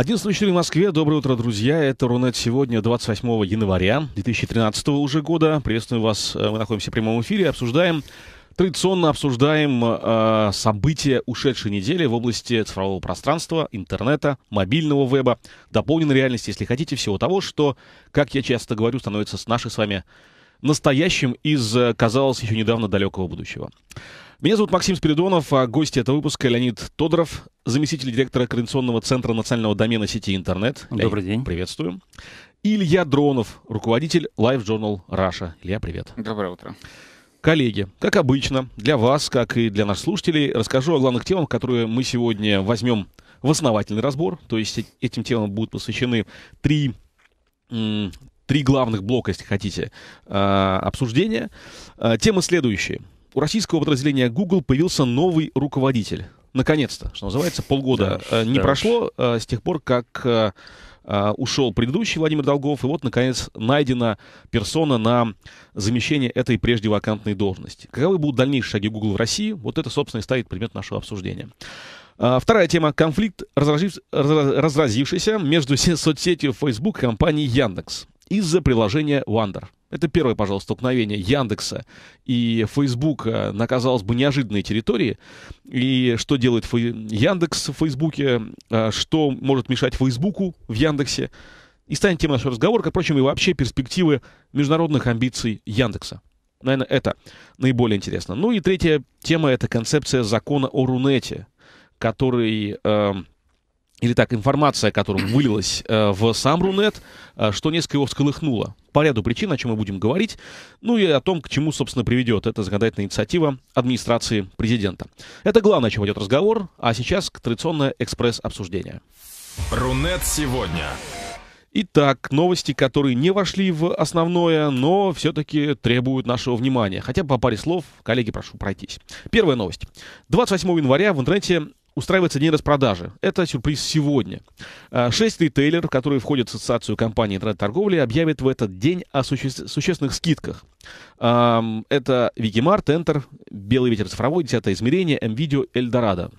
11.04 в Москве. Доброе утро, друзья. Это Рунет сегодня, 28 января 2013 уже года. Приветствую вас. Э, мы находимся в прямом эфире. Обсуждаем, традиционно обсуждаем э, события ушедшей недели в области цифрового пространства, интернета, мобильного веба, дополненной реальности, если хотите, всего того, что, как я часто говорю, становится с нашей с вами настоящим из, э, казалось, еще недавно далекого будущего. Меня зовут Максим Спиридонов, а гости этого выпуска Леонид Тодоров, заместитель директора Координационного центра национального домена сети интернет. Добрый день. Приветствую. Илья Дронов, руководитель Live Journal Russia. Илья, привет. Доброе утро. Коллеги, как обычно, для вас, как и для наших слушателей, расскажу о главных темах, которые мы сегодня возьмем в основательный разбор. То есть э, этим темам будут посвящены три три главных блока, если хотите, э, обсуждения. Э, Темы следующие. У российского подразделения Google появился новый руководитель. Наконец-то, что называется, полгода да, э, не да. прошло с тех пор, как ушел предыдущий Владимир Долгов, и вот, наконец, найдена персона на замещение этой прежде вакантной должности. Каковы будут дальнейшие шаги Google в России? Вот это, собственно, и ставит предмет нашего обсуждения. Вторая тема. Конфликт, разразившийся между соцсетью Facebook и компанией Яндекс из-за приложения Wander. Это первое, пожалуй, столкновение Яндекса и Фейсбука э, на, казалось бы, неожиданной территории. И что делает Фей... Яндекс в Фейсбуке, э, что может мешать Фейсбуку в Яндексе. И станет тем нашего разговора. как, впрочем, и вообще перспективы международных амбиций Яндекса. Наверное, это наиболее интересно. Ну и третья тема — это концепция закона о Рунете, который... Э, или так, информация, которая вылилась э, в сам Рунет, э, что несколько его всколыхнуло. По ряду причин, о чем мы будем говорить, ну и о том, к чему, собственно, приведет эта законодательная инициатива администрации президента. Это главное, о чем идет разговор, а сейчас традиционное экспресс-обсуждение. Рунет сегодня. Итак, новости, которые не вошли в основное, но все-таки требуют нашего внимания. Хотя бы по паре слов, коллеги, прошу пройтись. Первая новость. 28 января в интернете устраивается день распродажи. Это сюрприз сегодня. А, шесть ритейлеров, которые входят в ассоциацию компаний интернет-торговли, объявят в этот день о суще... существенных скидках. Это Викимарт, Enter, Белый ветер цифровой, Десятое измерение, МВидео, Эльдорадо.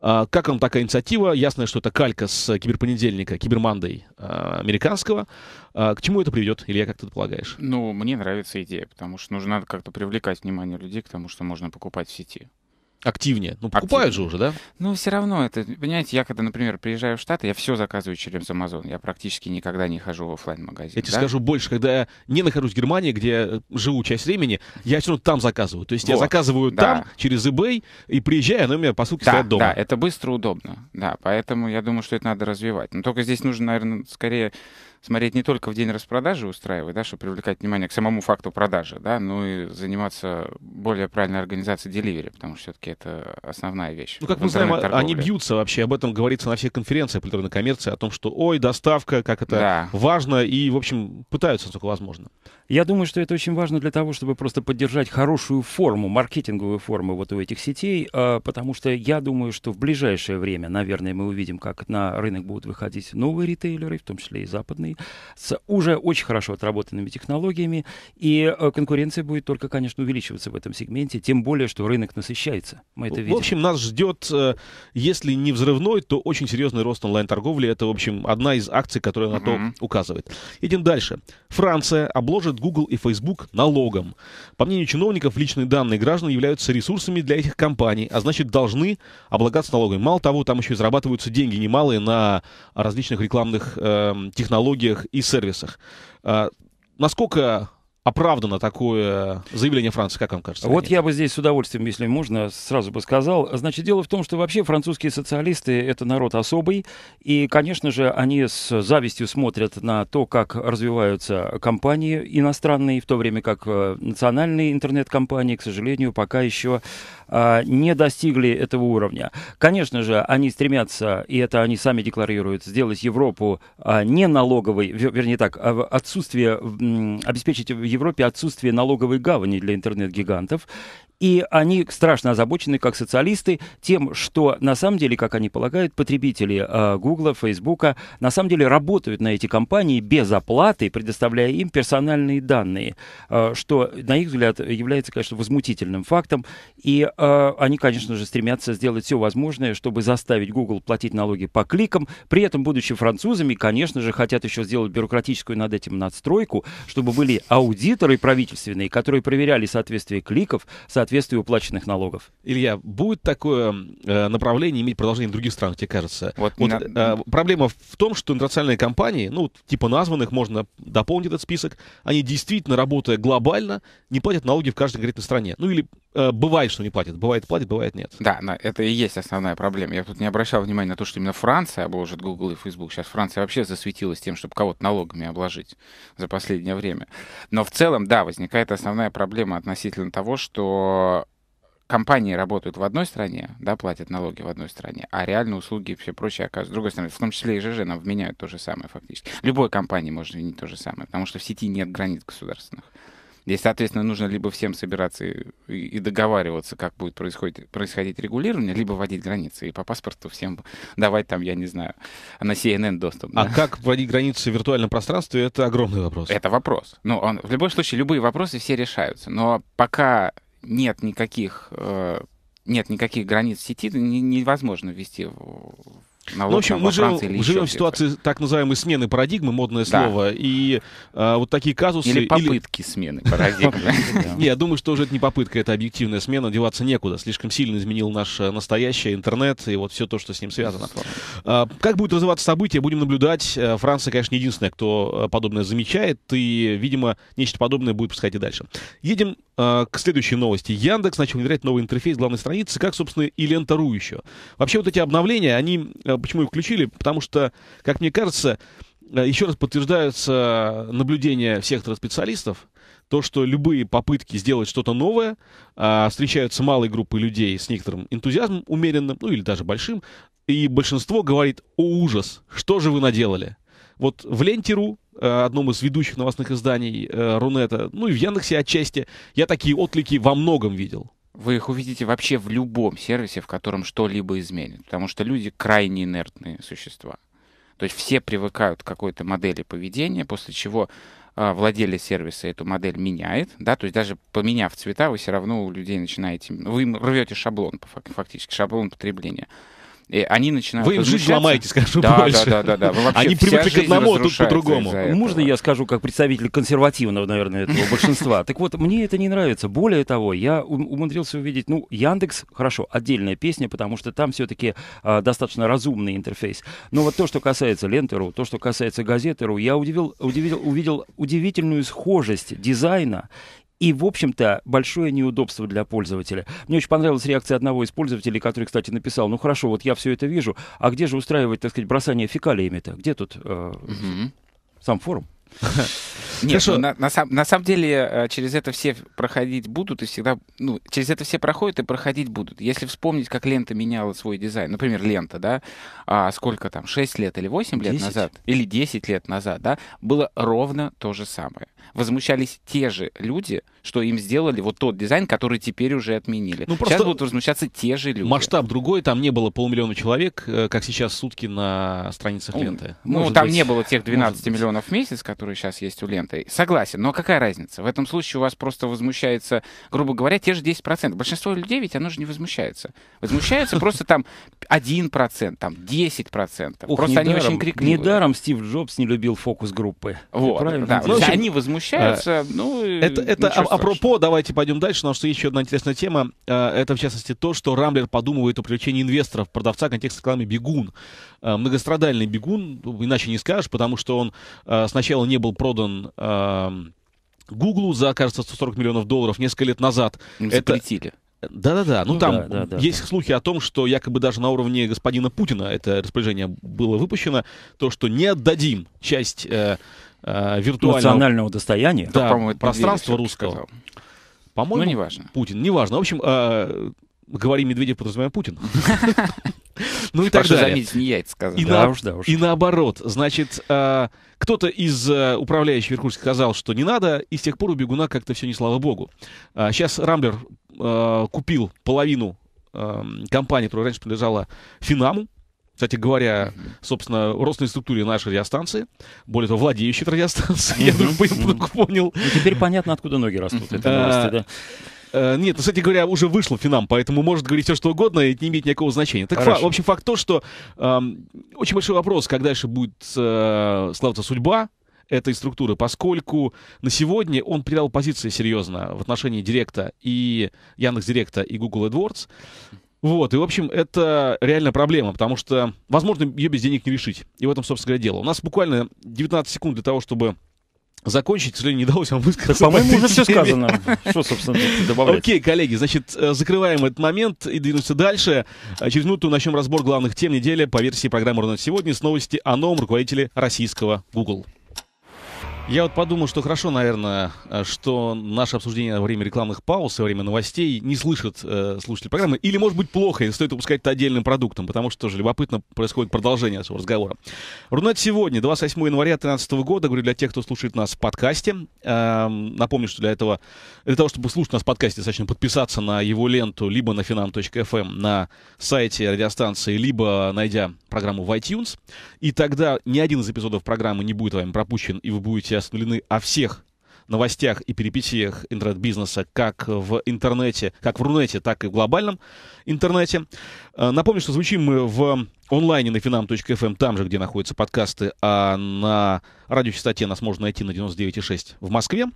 А, как вам такая инициатива? Ясно, что это калька с киберпонедельника, кибермандой а, американского. К чему это приведет, Илья, как ты полагаешь? Ну, мне нравится идея, потому что нужно как-то привлекать внимание людей к тому, что можно покупать в сети. Активнее. Ну, покупают Активнее. же уже, да? Ну, все равно это, понимаете, я когда, например, приезжаю в Штаты, я все заказываю через Amazon. Я практически никогда не хожу в офлайн магазин Я да? тебе скажу больше, когда я не нахожусь в Германии, где я э, живу часть времени, я все равно там заказываю. То есть вот. я заказываю да. там через eBay и приезжаю, оно у меня по сути да, стоят дома. Да, это быстро, удобно. Да, поэтому я думаю, что это надо развивать. Но только здесь нужно, наверное, скорее смотреть не только в день распродажи устраивать, да, чтобы привлекать внимание к самому факту продажи, да, но и заниматься более правильной организацией деливери, потому что все-таки это основная вещь. Ну, как мы знаем, они бьются вообще, об этом говорится на всех конференциях по электронной коммерции, о том, что, ой, доставка, как это да. важно, и, в общем, пытаются, насколько возможно. Я думаю, что это очень важно для того, чтобы просто поддержать хорошую форму, маркетинговую форму вот у этих сетей, а, потому что я думаю, что в ближайшее время, наверное, мы увидим, как на рынок будут выходить новые ритейлеры, в том числе и западные, с уже очень хорошо отработанными технологиями, и э, конкуренция будет только, конечно, увеличиваться в этом сегменте, тем более, что рынок насыщается. Мы это видим. В общем, нас ждет, э, если не взрывной, то очень серьезный рост онлайн-торговли. Это, в общем, одна из акций, которая на то указывает. Идем дальше. Франция обложит Google и Facebook налогом. По мнению чиновников, личные данные граждан являются ресурсами для этих компаний, а значит, должны облагаться налогами. Мало того, там еще и зарабатываются деньги немалые на различных рекламных э, технологиях, услугах и сервисах. А, насколько оправдано такое заявление Франции, как вам кажется? Вот я бы здесь с удовольствием, если можно, сразу бы сказал. Значит, дело в том, что вообще французские социалисты — это народ особый, и, конечно же, они с завистью смотрят на то, как развиваются компании иностранные, в то время как э, национальные интернет-компании, к сожалению, пока еще э, не достигли этого уровня. Конечно же, они стремятся, и это они сами декларируют, сделать Европу э, не налоговой, вернее так, отсутствие, обеспечить Европе отсутствие налоговой гавани для интернет-гигантов и они страшно озабочены, как социалисты, тем, что на самом деле, как они полагают, потребители э, Гугла, Фейсбука, на самом деле работают на эти компании без оплаты, предоставляя им персональные данные, э, что, на их взгляд, является, конечно, возмутительным фактом. И э, они, конечно же, стремятся сделать все возможное, чтобы заставить Google платить налоги по кликам. При этом, будучи французами, конечно же, хотят еще сделать бюрократическую над этим надстройку, чтобы были аудиторы правительственные, которые проверяли соответствие кликов, соответствие соответствии уплаченных налогов. Илья, будет такое э, направление иметь продолжение в других странах, тебе кажется? Вот, вот на... э, проблема в том, что интернациональные компании, ну, типа названных, можно дополнить этот список, они действительно, работая глобально, не платят налоги в каждой конкретной стране. Ну, или э, бывает, что не платят. Бывает платят, бывает нет. Да, да, это и есть основная проблема. Я тут не обращал внимания на то, что именно Франция обложит а Google и Facebook. Сейчас Франция вообще засветилась тем, чтобы кого-то налогами обложить за последнее время. Но в целом, да, возникает основная проблема относительно того, что компании работают в одной стране, да, платят налоги в одной стране, а реально услуги и все прочее оказывают С другой стороны, В том числе и ЖЖ нам вменяют то же самое фактически. Любой компании может винить то же самое, потому что в сети нет границ государственных. Здесь, соответственно, нужно либо всем собираться и, и договариваться, как будет происходить, происходить регулирование, либо вводить границы и по паспорту всем давать там, я не знаю, на CNN доступ. А да? как вводить границы в виртуальном пространстве, это огромный вопрос. Это вопрос. Ну, он, в любом случае, любые вопросы все решаются. Но пока нет никаких, э, нет никаких границ сети, невозможно ввести налог ну, в общем, мы живем, живем в ситуации так называемой смены парадигмы, модное да. слово, и а, вот такие казусы... Или попытки или... смены парадигмы. Не, я думаю, что уже это не попытка, это объективная смена, деваться некуда. Слишком сильно изменил наш э, настоящий интернет и вот все то, что с ним связано. А, как будут развиваться события? будем наблюдать. Э, Франция, конечно, не единственная, кто э, подобное замечает, и, видимо, нечто подобное будет происходить и дальше. Едем к следующей новости. Яндекс начал внедрять новый интерфейс главной страницы, как, собственно, и Лента.ру еще. Вообще вот эти обновления, они а, почему их включили, потому что, как мне кажется, а, еще раз подтверждаются наблюдения сектора специалистов, то, что любые попытки сделать что-то новое а, встречаются малой группой людей с некоторым энтузиазмом умеренным, ну или даже большим, и большинство говорит «О, ужас! Что же вы наделали?» Вот в Лентеру, а, одном из ведущих новостных изданий э, Рунета, ну и в Яндексе отчасти, я такие отклики во многом видел вы их увидите вообще в любом сервисе, в котором что-либо изменит. Потому что люди крайне инертные существа. То есть все привыкают к какой-то модели поведения, после чего э, владелец сервиса эту модель меняет, да, то есть даже поменяв цвета, вы все равно у людей начинаете, вы им рвете шаблон, фактически шаблон потребления и они начинают Вы им жизнь ломаете, скажу да, больше. Да, да, да. да. они привыкли к одному, а тут по-другому. Можно я скажу, как представитель консервативного, наверное, этого большинства? Так вот, мне это не нравится. Более того, я умудрился увидеть, ну, Яндекс, хорошо, отдельная песня, потому что там все-таки а, достаточно разумный интерфейс. Но вот то, что касается Лентеру, то, что касается Газетеру, я удивил, удивил, увидел удивительную схожесть дизайна и, в общем-то, большое неудобство для пользователя. Мне очень понравилась реакция одного из пользователей, который, кстати, написал, ну хорошо, вот я все это вижу, а где же устраивать, так сказать, бросание фекалиями-то? Где тут э, угу. сам форум? Нет, Хорошо. Ну, на, на, на самом деле э, через это все проходить будут и всегда, ну, через это все проходят и проходить будут. Если вспомнить, как лента меняла свой дизайн, например, лента, да, а сколько там, 6 лет или 8 10? лет назад, или 10 лет назад, да, было ровно то же самое возмущались те же люди, что им сделали вот тот дизайн, который теперь уже отменили. Ну, сейчас будут возмущаться те же люди. Масштаб другой, там не было полмиллиона человек, э, как сейчас сутки на страницах ну, ленты. Ну, может там быть. не было тех 12 может миллионов в месяц, которые сейчас есть у ленты. Согласен, но какая разница? В этом случае у вас просто возмущается, грубо говоря, те же 10%. Большинство людей ведь оно же не возмущается. Возмущается просто там 1%, там 10%. Просто они очень крикливые. Недаром Стив Джобс не любил фокус-группы. Вот, Да. они возмущаются возмущаются. А, ну, это это а, апропо, давайте пойдем дальше, потому что еще одна интересная тема. Э, это, в частности, то, что Рамблер подумывает о привлечении инвесторов, продавца контекст рекламы «Бегун». Э, многострадальный «Бегун», ну, иначе не скажешь, потому что он сначала не был продан эм, Гуглу за, кажется, 140 миллионов долларов несколько лет назад. Им это... запретили. Да-да-да. Ну, ну там да, да, есть да. слухи о том, что якобы даже на уровне господина Путина это распоряжение было выпущено, то, что не отдадим часть э, Э, виртуального... Национального достояния. Да, да пространства русского. По-моему, ну, Путин. Неважно. В общем, э, говори Медведев, подразумеваем Путин. Ну и так далее. заметить, не я это сказал. И, да, на... уж, да, уж. и наоборот. Значит, э, кто-то из э, управляющих Верхурских сказал, что не надо, и с тех пор у Бегуна как-то все не слава богу. Э, сейчас Рамблер э, купил половину э, компании, которая раньше принадлежала Финаму, кстати говоря, собственно, родственной структуре нашей радиостанции, более того, владеющей радиостанции. я вдруг понял. Ну, теперь понятно, откуда ноги растут. А, э, нет, кстати говоря, уже вышло финам, поэтому может говорить все, что угодно, и это не имеет никакого значения. Так, в общем, факт то, что очень большой вопрос, как дальше будет э, славиться судьба этой структуры, поскольку на сегодня он принял позиции серьезно в отношении Директа и Яндекс Директа и Google AdWords. Вот, и, в общем, это реально проблема, потому что, возможно, ее без денег не решить. И в этом, собственно говоря, дело. У нас буквально 19 секунд для того, чтобы закончить, к сожалению, не удалось вам высказаться. Так, по-моему, уже все сказано. Что, собственно, добавлять? Окей, коллеги, значит, э, закрываем этот момент и двинемся дальше. Э, через минуту начнем разбор главных тем недели по версии программы «Рунет сегодня» с новости о новом руководителе российского Google. Я вот подумал, что хорошо, наверное, э, что наше обсуждение во время рекламных пауз, во время новостей не слышат э, слушатели программы. Или, может быть, плохо, и стоит выпускать это отдельным продуктом, потому что тоже любопытно происходит продолжение этого разговора. Рунет сегодня, 28 января 2013 года. Говорю для тех, кто слушает нас в подкасте. Э, напомню, что для этого, для того, чтобы слушать нас в подкасте, достаточно подписаться на его ленту, либо на finan.fm эм, на сайте радиостанции, либо найдя программу в iTunes. И тогда ни один из эпизодов программы не будет вами пропущен, и вы будете будете осведомлены о всех новостях и перипетиях интернет-бизнеса как в интернете, как в Рунете, так и в глобальном интернете. Э, напомню, что звучим мы в онлайне на finam.fm, эм, там же, где находятся подкасты, а на радиочастоте нас можно найти на 99,6 в Москве.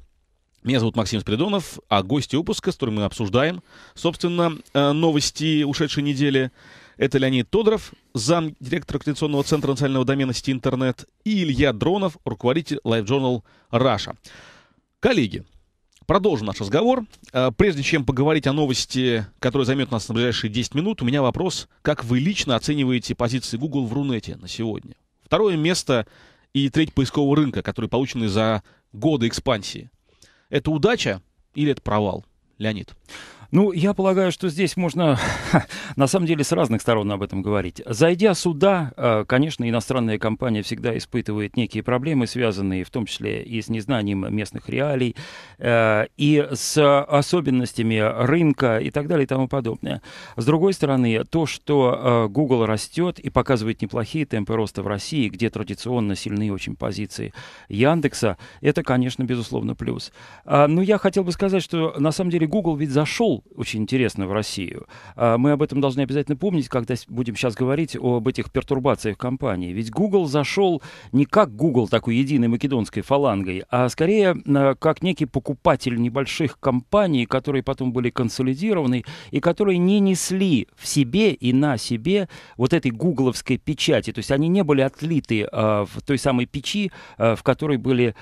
Меня зовут Максим Спиридонов, а гости выпуска, с которым мы обсуждаем, собственно, э, новости ушедшей недели – это Леонид Тодоров, зам директора координационного центра национального домена сети интернет, и Илья Дронов, руководитель Live Journal Russia. Коллеги, продолжим наш разговор. А, прежде чем поговорить о новости, которая займет нас на ближайшие 10 минут, у меня вопрос, как вы лично оцениваете позиции Google в Рунете на сегодня? Второе место и треть поискового рынка, которые получены за годы экспансии. Это удача или это провал, Леонид? Ну, я полагаю, что здесь можно, на самом деле, с разных сторон об этом говорить. Зайдя сюда, э, конечно, иностранная компания всегда испытывает некие проблемы, связанные в том числе и с незнанием местных реалий, э, и с особенностями рынка и так далее и тому подобное. С другой стороны, то, что э, Google растет и показывает неплохие темпы роста в России, где традиционно сильные очень позиции Яндекса, это, конечно, безусловно, плюс. А, Но ну, я хотел бы сказать, что на самом деле Google ведь зашел очень интересно в Россию. А, мы об этом должны обязательно помнить, когда будем сейчас говорить об этих пертурбациях компании. Ведь Google зашел не как Google такой единой македонской фалангой, а скорее а, как некий покупатель небольших компаний, которые потом были консолидированы и которые не несли в себе и на себе вот этой гугловской печати. То есть они не были отлиты а, в той самой печи, в которой были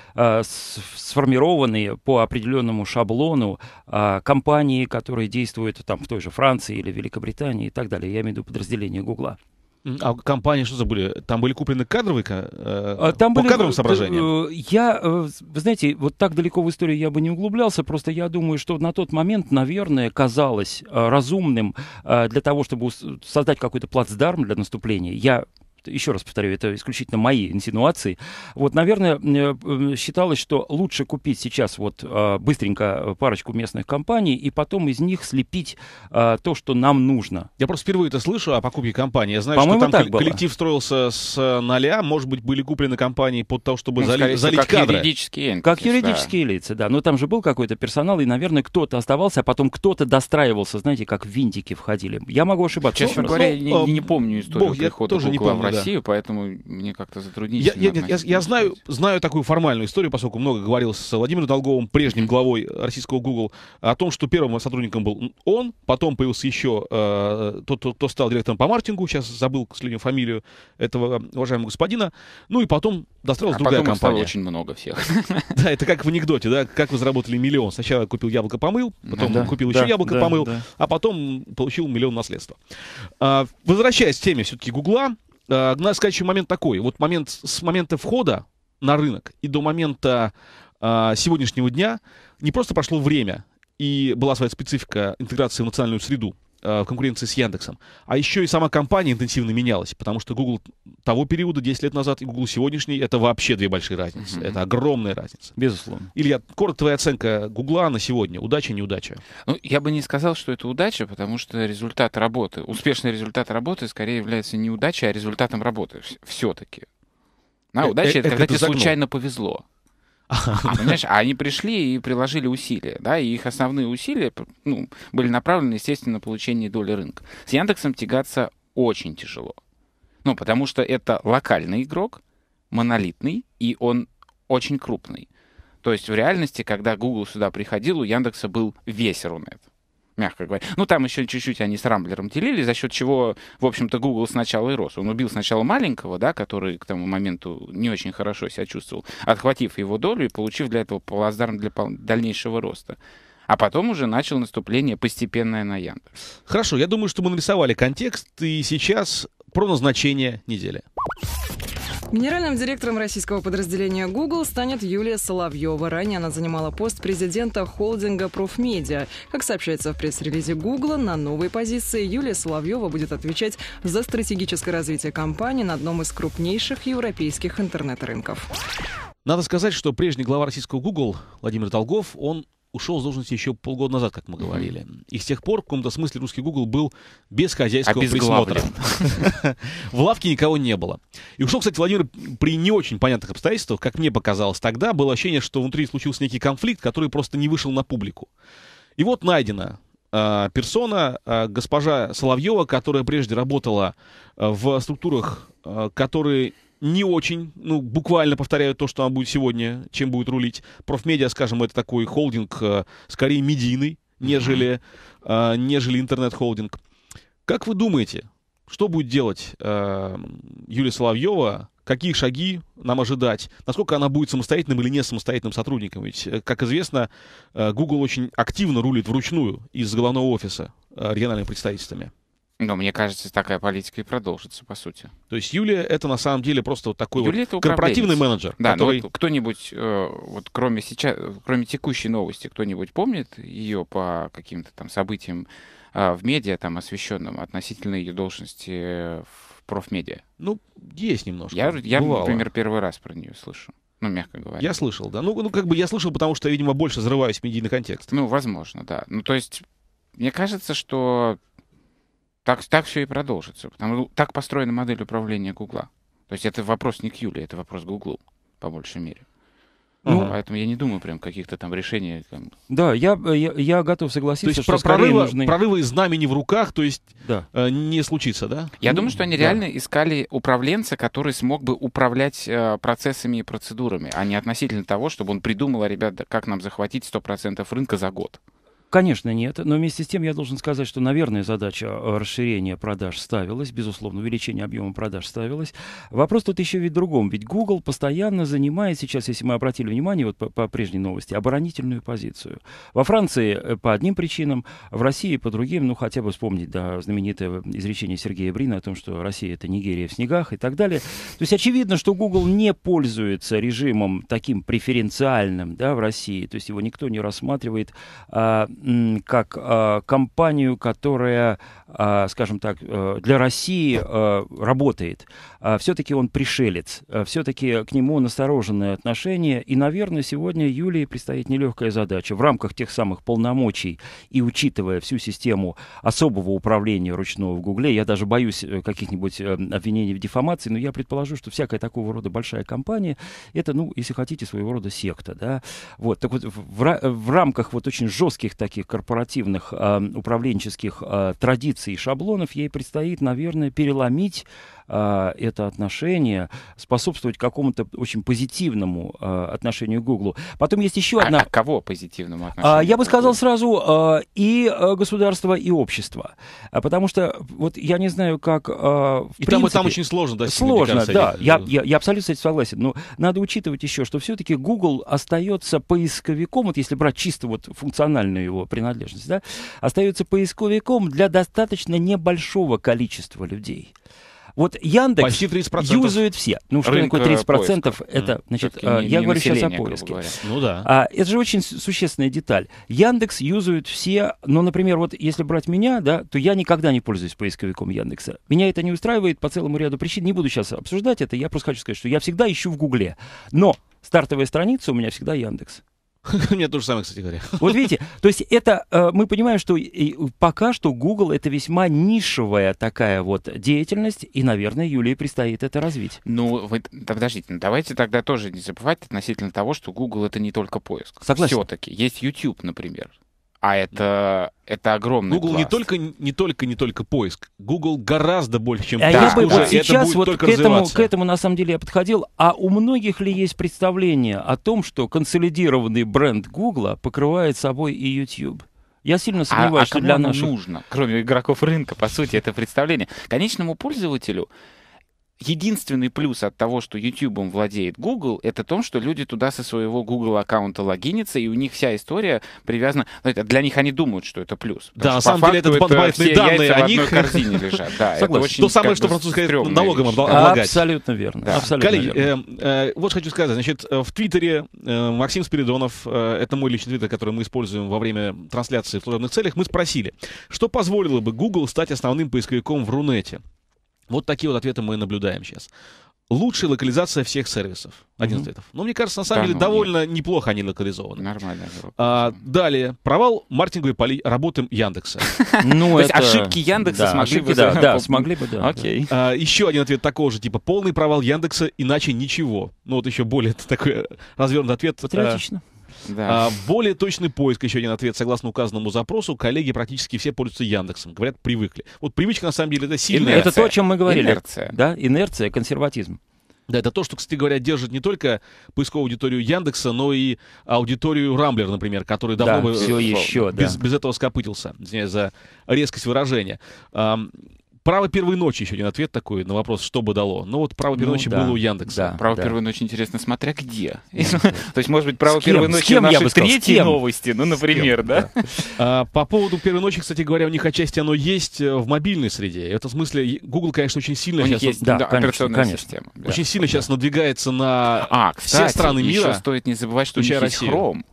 сформированы по определенному шаблону компании, которые которые действуют там в той же Франции или Великобритании и так далее. Я имею в виду подразделение Гугла. А компании что за были? Там были куплены кадровые э, а, там по были, кадровым соображениям? Э, я, э, вы знаете, вот так далеко в историю я бы не углублялся, просто я думаю, что на тот момент, наверное, казалось э, разумным для того, чтобы создать какой-то плацдарм для наступления. Я еще раз повторю, это исключительно мои инсинуации. Вот, наверное, э, э, считалось, что лучше купить сейчас вот э, быстренько парочку местных компаний и потом из них слепить то, что нам нужно. Я просто впервые это слышу о покупке компании. Я знаю, что там кол- коллектив строился с нуля, может быть, были куплены компании под то, чтобы ну, зали- залить как кадры. Юридические как да. юридические лица, да. Но там же был какой-то персонал, и, наверное, кто-то оставался, а потом кто-то достраивался, знаете, как винтики входили. Я могу ошибаться. Честно ну, говоря, ну, я не, а, не помню историю Бог, я тоже не помню, в Россию, поэтому мне как-то затруднительно. Я, я, я, я знаю, знаю такую формальную историю, поскольку много говорил с Владимиром Долговым, прежним главой российского Google, о том, что первым сотрудником был он, потом появился еще э, тот, кто, стал директором по маркетингу, сейчас забыл, к сожалению, фамилию этого уважаемого господина, ну и потом достроилась а другая потом компания. очень много всех. Да, это как в анекдоте, да, как вы заработали миллион. Сначала купил яблоко, помыл, потом да, купил да, еще яблоко, да, помыл, а потом получил миллион наследства. А, возвращаясь к теме все-таки Гугла, э, надо сказать еще момент такой. Вот момент с момента входа на рынок и до момента э, сегодняшнего дня не просто прошло время, и была своя специфика интеграции в национальную среду. Э, в конкуренции с Яндексом. А еще и сама компания интенсивно менялась, потому что Google того периода, 10 лет назад, и Google сегодняшний, это вообще две большие разницы. Mm-hmm. Это огромная разница. Безусловно. Илья, коротко твоя оценка Гугла на сегодня. Удача, неудача? Ну, я бы не сказал, что это удача, потому что результат работы, успешный результат работы скорее является не удачей, а результатом работы все-таки. А э, удача э, — это, это когда тебе случайно повезло. А, понимаешь, а они пришли и приложили усилия, да, и их основные усилия ну, были направлены, естественно, на получение доли рынка. С Яндексом тягаться очень тяжело. Ну, потому что это локальный игрок, монолитный, и он очень крупный. То есть в реальности, когда Google сюда приходил, у Яндекса был весь Рунет мягко говоря. Ну, там еще чуть-чуть они с Рамблером делили, за счет чего, в общем-то, Google сначала и рос. Он убил сначала маленького, да, который к тому моменту не очень хорошо себя чувствовал, отхватив его долю и получив для этого плацдарм для дальнейшего роста. А потом уже начал наступление постепенное на Яндекс. Хорошо, я думаю, что мы нарисовали контекст, и сейчас про назначение недели. Генеральным директором российского подразделения Google станет Юлия Соловьева. Ранее она занимала пост президента холдинга «Профмедиа». Как сообщается в пресс-релизе Google, на новой позиции Юлия Соловьева будет отвечать за стратегическое развитие компании на одном из крупнейших европейских интернет-рынков. Надо сказать, что прежний глава российского Google Владимир Долгов, он ушел с должности еще полгода назад, как мы говорили. Mm-hmm. И с тех пор, в каком-то смысле, русский Google был без хозяйского а присмотра. В лавке никого не было. И ушел, кстати, Владимир при не очень понятных обстоятельствах, как мне показалось тогда, было ощущение, что внутри случился некий конфликт, который просто не вышел на публику. И вот найдена а, персона, а, госпожа Соловьева, которая прежде работала в структурах, которые не очень, ну, буквально повторяю то, что она будет сегодня, чем будет рулить. Профмедиа, скажем, это такой холдинг, э, скорее медийный, нежели, э, нежели интернет-холдинг. Как вы думаете, что будет делать э, Юлия Соловьева? Какие шаги нам ожидать? Насколько она будет самостоятельным или не самостоятельным сотрудником? Ведь, как известно, Google очень активно рулит вручную из головного офиса региональными представительствами. Но мне кажется, такая политика и продолжится, по сути. То есть Юлия это на самом деле просто вот такой Юлия вот корпоративный менеджер. Да, который... вот кто-нибудь, э, вот кроме сейчас, кроме текущей новости, кто-нибудь помнит ее по каким-то там событиям э, в медиа, там, освещенным относительно ее должности в профмедиа? Ну, есть немножко. Я, я например, первый раз про нее слышу. Ну, мягко говоря. Я слышал, да. Ну, ну, как бы я слышал, потому что, видимо, больше взрываюсь в медийный контекст. Ну, возможно, да. Ну, то есть, мне кажется, что так, так все и продолжится. Потому что так построена модель управления Гугла. То есть это вопрос не к Юле, это вопрос к Гуглу, по большей мере. Ну, угу. поэтому я не думаю прям каких-то там решений. Там... Да, я, я, я готов согласиться, то есть что прорыва, нужны... прорыва и знамени в руках, то есть да. э, не случится, да? Я ну, думаю, что они да. реально искали управленца, который смог бы управлять э, процессами и процедурами, а не относительно того, чтобы он придумал, а, ребята, как нам захватить 100% рынка за год. Конечно, нет. Но вместе с тем я должен сказать, что, наверное, задача э, расширения продаж ставилась, безусловно, увеличение объема продаж ставилось. Вопрос тут еще ведь в другом. Ведь Google постоянно занимает сейчас, если мы обратили внимание вот по, по прежней новости, оборонительную позицию. Во Франции э, по одним причинам, в России по другим. Ну, хотя бы вспомнить да, знаменитое изречение Сергея Брина о том, что Россия — это Нигерия в снегах и так далее. То есть очевидно, что Google не пользуется режимом таким преференциальным да, в России. То есть его никто не рассматривает а, как а, компанию, которая, а, скажем так, э, для России э, работает. А, все-таки он пришелец, все-таки к нему настороженное отношение. И, наверное, сегодня Юлии предстоит нелегкая задача в рамках тех самых полномочий и учитывая всю систему особого управления ручного в Гугле, я даже боюсь э, каких-нибудь обвинений в дефамации, но я предположу, что всякая такого рода большая компания, это, ну, если хотите, своего рода секта, да. Вот, так вот, в, в рамках вот очень жестких таких таких корпоративных э, управленческих э, традиций и шаблонов ей предстоит, наверное, переломить а, это отношение, способствовать какому-то очень позитивному э, отношению к Гуглу. Потом есть еще а одна... А, а кого позитивному отношению? А, я бы сказал сразу э, и государство, и общество. А, потому что вот я не знаю, как... Э, в и принципе, там, там очень сложно достичь. Сложно, кажется, да. Я, я, я абсолютно с этим согласен. Но надо учитывать еще, что все-таки Google остается поисковиком, вот если брать чисто вот функциональную его принадлежность, да, остается поисковиком для достаточно небольшого количества людей. Вот Яндекс Почти 30% юзают все. Ну, что такое 30% поиска. это, значит, mm. не, э, я говорю сейчас о поиске. Ну да. А, это же очень существенная деталь. Яндекс юзают все, но, например, вот если брать меня, да, то я никогда не пользуюсь поисковиком Яндекса. Меня это не устраивает по целому ряду причин. Не буду сейчас обсуждать это, я просто хочу сказать, что я всегда ищу в Гугле. Но стартовая страница у меня всегда Яндекс. Мне тоже самое, кстати говоря. Вот видите, то есть это э, мы понимаем, что пока что Google это весьма нишевая такая вот деятельность, и, наверное, Юлии предстоит это развить. Ну, вы, подождите, ну, давайте тогда тоже не забывать относительно того, что Google это не только поиск. Согласен. Все-таки есть YouTube, например. А это, это огромный Google пласт. не только, не только, не только поиск. Google гораздо больше, чем а поиск. Я бы уже вот сейчас вот к этому, к этому, на самом деле, я подходил. А у многих ли есть представление о том, что консолидированный бренд Google покрывает собой и YouTube? Я сильно сомневаюсь, а, а что для нас наших... нужно, кроме игроков рынка, по сути, это представление. Конечному пользователю единственный плюс от того, что YouTube владеет Google, это то, что люди туда со своего Google аккаунта логинятся, и у них вся история привязана. Ну, для них они думают, что это плюс. Да, на самом деле это подбайтные данные о них. корзине лежат. Да, Согласен. Очень, то самое, что французская налогом облагать. Абсолютно верно. Да. Абсолютно Коллеги, верно. Э, э, вот хочу сказать. Значит, э, в Твиттере э, Максим Спиридонов, э, это мой личный твиттер, который мы используем во время трансляции в служебных целях, мы спросили, что позволило бы Google стать основным поисковиком в Рунете? Вот такие вот ответы мы наблюдаем сейчас. Лучшая локализация всех сервисов. Один из ответов. Но мне кажется, на самом да, деле, ну, довольно нет. неплохо они локализованы. Нормально. А, далее. Провал маркетинговой поли... работы Яндекса. Ну, это... ошибки Яндекса смогли бы... Да, смогли бы, да. Окей. А, еще один ответ такого же, типа полный провал Яндекса, иначе ничего. Ну, вот еще более такой развернутый ответ. А, Патриотично. Да. А, более точный поиск, еще один ответ, согласно указанному запросу, коллеги практически все пользуются Яндексом. Говорят, привыкли. Вот привычка, на самом деле, это сильная... Инерция. Это то, о чем мы говорили. Инерция. Да, инерция, консерватизм. Да, это то, что, кстати говоря, держит не только поисковую аудиторию Яндекса, но и аудиторию Рамблер, например, который давно да, бы все еще, без, да. без этого скопытился, извиняюсь за резкость выражения. Право первой ночи еще один ответ такой на вопрос, что бы дало. Ну вот право первой ну, ночи да, было у Яндекса. Да, право да. первой ночи интересно, смотря где. Ну, то есть, может быть, право первой ночи наши третьи новости, ну, например, да? А, по поводу первой ночи, кстати говоря, у них отчасти оно есть э, в мобильной среде. Это В смысле Google, конечно, очень сильно сейчас... Очень сильно сейчас надвигается на а, все страны мира. стоит не забывать, что у них есть Chrome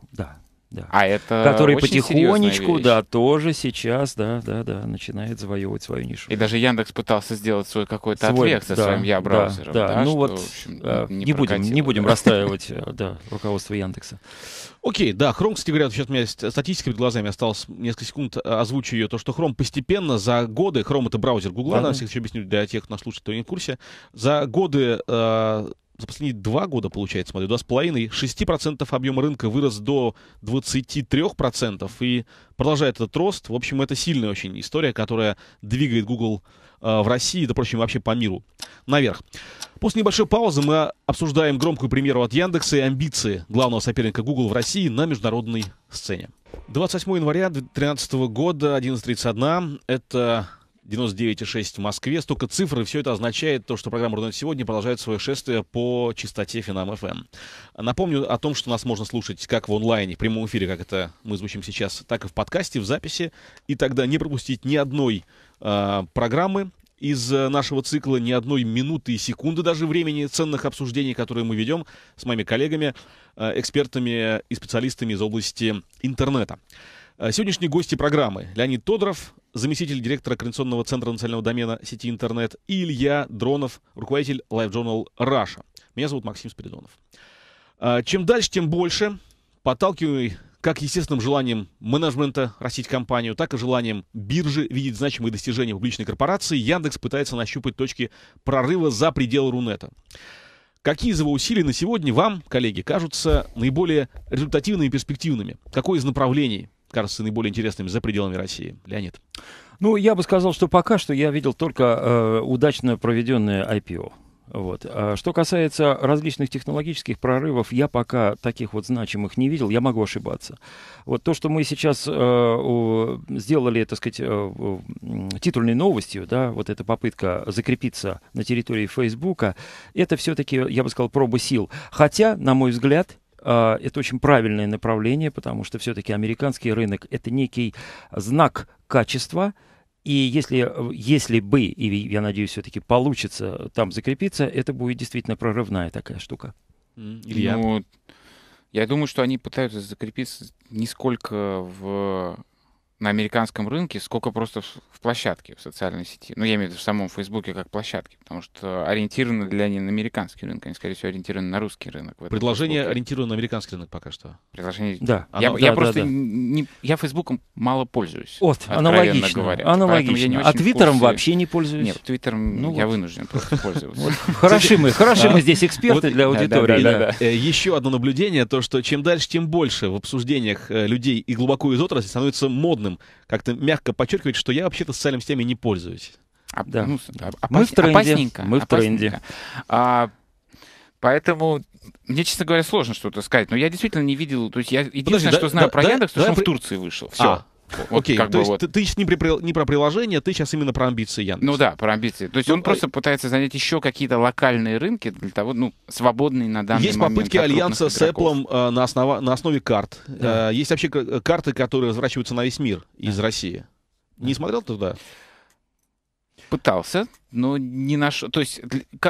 да. А это который потихонечку, да, тоже сейчас, да, да, да, начинает завоевывать свою нишу. И даже Яндекс пытался сделать свой какой-то свой, ответ со да, своим я браузером, да, да, да ну что, вот общем, э, не, не будем, не будем расстраивать, э, да, руководство Яндекса. Окей, да, Хром, кстати говоря, сейчас у меня статистика перед глазами, осталось несколько секунд, э, озвучу ее, то, что Хром постепенно за годы, Хром это браузер Гугла, да, нам всех еще объясню для тех, кто нас слушает, кто не в курсе, за годы э, за последние два года, получается, смотрю, два с половиной, 6% объема рынка вырос до 23% и продолжает этот рост. В общем, это сильная очень история, которая двигает Google а, в России, да, впрочем, вообще по миру наверх. После небольшой паузы мы обсуждаем громкую примеру от Яндекса и амбиции главного соперника Google в России на международной сцене. 28 января 2013 года, 11.31, это 99,6 в Москве. Столько цифр, и все это означает то, что программа «Рунет сегодня» продолжает свое шествие по частоте Финам ФМ. Напомню о том, что нас можно слушать как в онлайне, в прямом эфире, как это мы звучим сейчас, так и в подкасте, в записи. И тогда не пропустить ни одной э, программы, из э, нашего цикла ни одной минуты и секунды даже времени ценных обсуждений, которые мы ведем с моими коллегами, э, экспертами и специалистами из области интернета. Э, сегодняшние гости программы Леонид Тодоров, заместитель директора Координационного центра национального домена сети интернет, и Илья Дронов, руководитель Live Journal Russia. Меня зовут Максим Спиридонов. Э, чем дальше, тем больше, подталкиваемый как естественным желанием менеджмента растить компанию, так и желанием биржи видеть значимые достижения публичной корпорации, Яндекс пытается нащупать точки прорыва за пределы Рунета. Какие из его усилий на сегодня вам, коллеги, кажутся наиболее результативными и перспективными? Какое из направлений кажутся наиболее интересными за пределами России? Леонид. Ну, я бы сказал, что пока что я видел только э, удачно проведенное IPO. Вот. А что касается различных технологических прорывов, я пока таких вот значимых не видел, я могу ошибаться. Вот то, что мы сейчас э, сделали, так сказать, э, титульной новостью, да, вот эта попытка закрепиться на территории Фейсбука, это все-таки, я бы сказал, проба сил. Хотя, на мой взгляд, а, это очень правильное направление, потому что все-таки американский рынок – это некий знак качества, и если, если бы, и я надеюсь, все-таки получится там закрепиться, это будет действительно прорывная такая штука. Ну Илья? Ну, я думаю, что они пытаются закрепиться не сколько в на американском рынке, сколько просто в площадке, в социальной сети. Ну, я имею в виду в самом Фейсбуке как площадке, потому что ориентированы для они на американский рынок, они, скорее всего, ориентированы на русский рынок. Предложение ориентировано на американский рынок пока что. Предложение... Да. Я, Оно... я, да, я да, просто да. Не... Я Фейсбуком мало пользуюсь, вот, аналогично, говоря. Аналогично. а Твиттером вообще не пользуюсь? Нет, Твиттером ну, я вот. вынужден просто пользоваться. Хороши мы, хороши мы а? здесь эксперты для аудитории. Э, Еще одно наблюдение, то, что чем дальше, тем больше в обсуждениях э, людей и глубоко из отрасли становится модно модным как-то мягко подчеркивать, что я вообще-то социальными сетями не пользуюсь. А, да. ну, опас... Мы в тренде. Опасненько. Мы в тренде. А, поэтому мне, честно говоря, сложно что-то сказать, но я действительно не видел. То есть я единственное, Подожди, что да, знаю да, про да, Яндекс, то, что он в Турции вышел. Все. А. Вот Окей, как то бы есть вот... ты, ты сейчас не, при, не про приложение, ты сейчас именно про амбиции Яндекса. Ну да, про амбиции. То есть ну, он э... просто пытается занять еще какие-то локальные рынки для того, ну, свободные на данный есть момент. Есть попытки альянса с Apple э, на, основа, на основе карт. Да. Э, есть вообще э, карты, которые разворачиваются на весь мир да. из России. Не да. смотрел туда? Пытался, но не нашел. То есть,